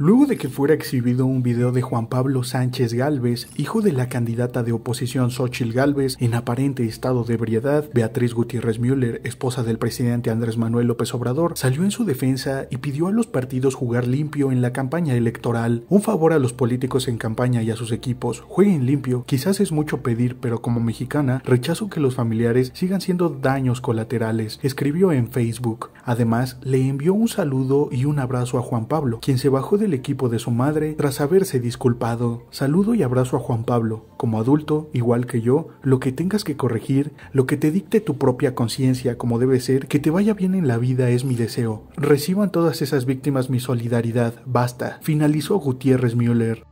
Luego de que fuera exhibido un video de Juan Pablo Sánchez Galvez, hijo de la candidata de oposición Xochil Galvez, en aparente estado de ebriedad, Beatriz Gutiérrez Müller, esposa del presidente Andrés Manuel López Obrador, salió en su defensa y pidió a los partidos jugar limpio en la campaña electoral. Un favor a los políticos en campaña y a sus equipos, jueguen limpio. Quizás es mucho pedir, pero como mexicana, rechazo que los familiares sigan siendo daños colaterales, escribió en Facebook. Además, le envió un saludo y un abrazo a Juan Pablo, quien se bajó de el equipo de su madre tras haberse disculpado. Saludo y abrazo a Juan Pablo. Como adulto, igual que yo, lo que tengas que corregir, lo que te dicte tu propia conciencia como debe ser, que te vaya bien en la vida es mi deseo. Reciban todas esas víctimas mi solidaridad, basta. Finalizó Gutiérrez Müller.